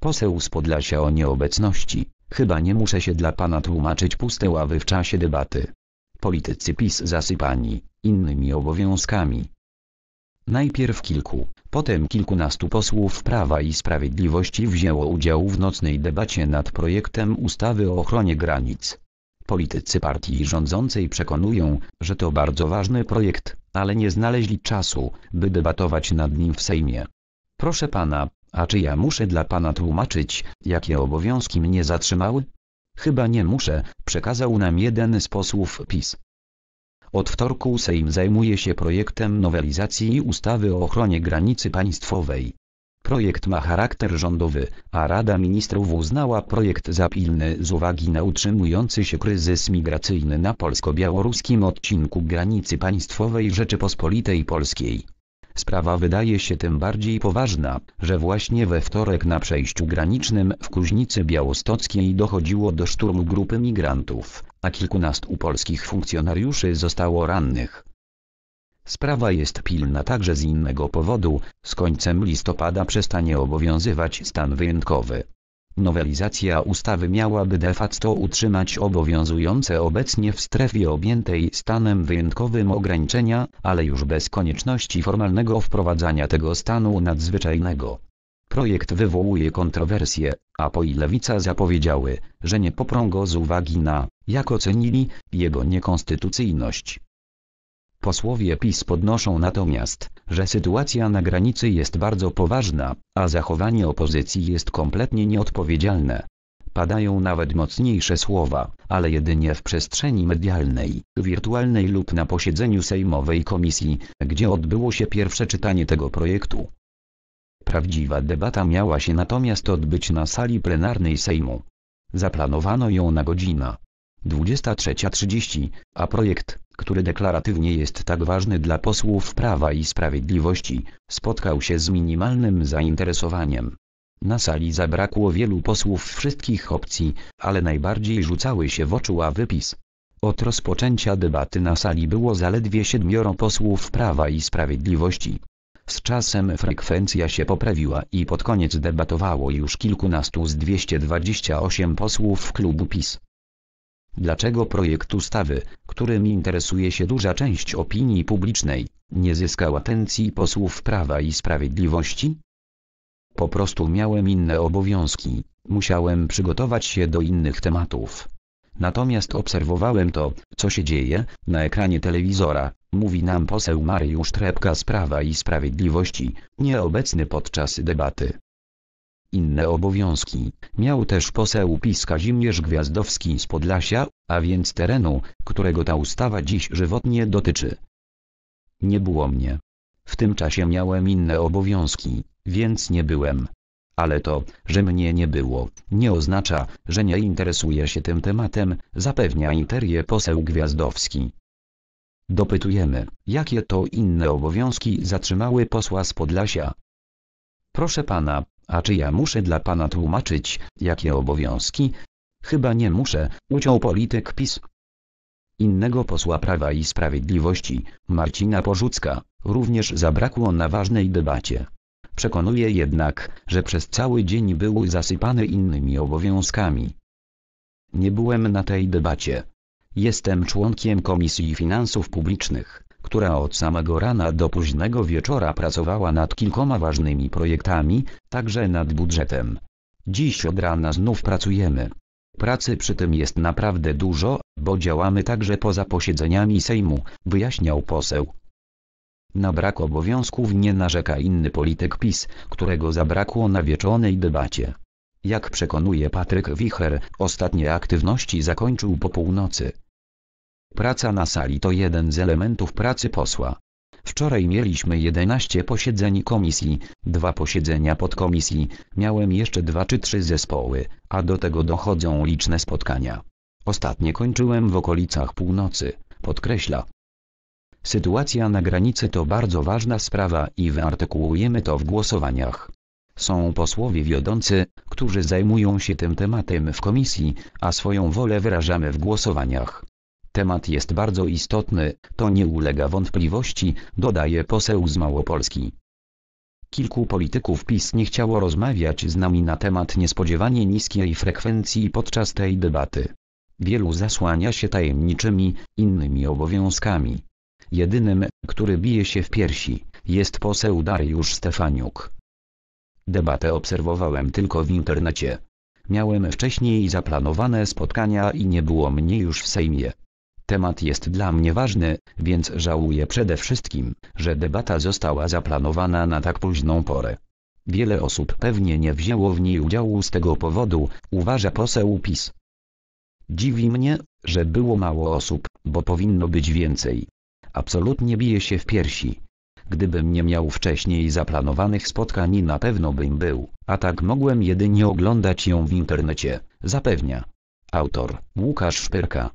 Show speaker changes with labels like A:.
A: Poseł z Podlasia o nieobecności. Chyba nie muszę się dla pana tłumaczyć puste ławy w czasie debaty. Politycy PiS zasypani, innymi obowiązkami. Najpierw kilku, potem kilkunastu posłów Prawa i Sprawiedliwości wzięło udział w nocnej debacie nad projektem ustawy o ochronie granic. Politycy partii rządzącej przekonują, że to bardzo ważny projekt, ale nie znaleźli czasu, by debatować nad nim w Sejmie. Proszę pana, a czy ja muszę dla pana tłumaczyć, jakie obowiązki mnie zatrzymały? Chyba nie muszę, przekazał nam jeden z posłów PiS. Od wtorku Sejm zajmuje się projektem nowelizacji ustawy o ochronie granicy państwowej. Projekt ma charakter rządowy, a Rada Ministrów uznała projekt za pilny z uwagi na utrzymujący się kryzys migracyjny na polsko-białoruskim odcinku granicy państwowej Rzeczypospolitej Polskiej. Sprawa wydaje się tym bardziej poważna, że właśnie we wtorek na przejściu granicznym w Kuźnicy Białostockiej dochodziło do szturmu grupy migrantów, a kilkunastu polskich funkcjonariuszy zostało rannych. Sprawa jest pilna także z innego powodu, z końcem listopada przestanie obowiązywać stan wyjątkowy. Nowelizacja ustawy miałaby de facto utrzymać obowiązujące obecnie w strefie objętej stanem wyjątkowym ograniczenia, ale już bez konieczności formalnego wprowadzania tego stanu nadzwyczajnego. Projekt wywołuje kontrowersje, a po i lewica zapowiedziały, że nie poprą go z uwagi na, jak ocenili, jego niekonstytucyjność. Posłowie PiS podnoszą natomiast, że sytuacja na granicy jest bardzo poważna, a zachowanie opozycji jest kompletnie nieodpowiedzialne. Padają nawet mocniejsze słowa, ale jedynie w przestrzeni medialnej, wirtualnej lub na posiedzeniu Sejmowej Komisji, gdzie odbyło się pierwsze czytanie tego projektu. Prawdziwa debata miała się natomiast odbyć na sali plenarnej Sejmu. Zaplanowano ją na godzina 23.30, a projekt, który deklaratywnie jest tak ważny dla posłów Prawa i Sprawiedliwości, spotkał się z minimalnym zainteresowaniem. Na sali zabrakło wielu posłów wszystkich opcji, ale najbardziej rzucały się w oczu a wypis. Od rozpoczęcia debaty na sali było zaledwie siedmioro posłów Prawa i Sprawiedliwości. Z czasem frekwencja się poprawiła i pod koniec debatowało już kilkunastu z 228 posłów klubu PiS. Dlaczego projekt ustawy, którym interesuje się duża część opinii publicznej, nie zyskał atencji posłów Prawa i Sprawiedliwości? Po prostu miałem inne obowiązki, musiałem przygotować się do innych tematów. Natomiast obserwowałem to, co się dzieje, na ekranie telewizora, mówi nam poseł Mariusz Trepka z Prawa i Sprawiedliwości, nieobecny podczas debaty. Inne obowiązki miał też poseł PiS Kazimierz Gwiazdowski z Podlasia, a więc terenu, którego ta ustawa dziś żywotnie dotyczy. Nie było mnie. W tym czasie miałem inne obowiązki, więc nie byłem. Ale to, że mnie nie było, nie oznacza, że nie interesuje się tym tematem, zapewnia interię poseł Gwiazdowski. Dopytujemy, jakie to inne obowiązki zatrzymały posła z Podlasia. Proszę pana, a czy ja muszę dla pana tłumaczyć, jakie obowiązki? Chyba nie muszę, uciął polityk PiS. Innego posła Prawa i Sprawiedliwości, Marcina Porzucka, również zabrakło na ważnej debacie. Przekonuje jednak, że przez cały dzień był zasypany innymi obowiązkami. Nie byłem na tej debacie. Jestem członkiem Komisji Finansów Publicznych która od samego rana do późnego wieczora pracowała nad kilkoma ważnymi projektami, także nad budżetem. Dziś od rana znów pracujemy. Pracy przy tym jest naprawdę dużo, bo działamy także poza posiedzeniami Sejmu, wyjaśniał poseł. Na brak obowiązków nie narzeka inny polityk PiS, którego zabrakło na wieczornej debacie. Jak przekonuje Patryk Wicher, ostatnie aktywności zakończył po północy. Praca na sali to jeden z elementów pracy posła. Wczoraj mieliśmy 11 posiedzeń komisji, dwa posiedzenia podkomisji, miałem jeszcze dwa czy trzy zespoły, a do tego dochodzą liczne spotkania. Ostatnie kończyłem w okolicach północy, podkreśla. Sytuacja na granicy to bardzo ważna sprawa i wyartykułujemy to w głosowaniach. Są posłowie wiodący, którzy zajmują się tym tematem w komisji, a swoją wolę wyrażamy w głosowaniach. Temat jest bardzo istotny, to nie ulega wątpliwości, dodaje poseł z Małopolski. Kilku polityków PiS nie chciało rozmawiać z nami na temat niespodziewanie niskiej frekwencji podczas tej debaty. Wielu zasłania się tajemniczymi, innymi obowiązkami. Jedynym, który bije się w piersi, jest poseł Dariusz Stefaniuk. Debatę obserwowałem tylko w internecie. Miałem wcześniej zaplanowane spotkania i nie było mnie już w Sejmie. Temat jest dla mnie ważny, więc żałuję przede wszystkim, że debata została zaplanowana na tak późną porę. Wiele osób pewnie nie wzięło w niej udziału z tego powodu, uważa poseł PiS. Dziwi mnie, że było mało osób, bo powinno być więcej. Absolutnie bije się w piersi. Gdybym nie miał wcześniej zaplanowanych spotkań na pewno bym był, a tak mogłem jedynie oglądać ją w internecie, zapewnia. Autor Łukasz Szpyrka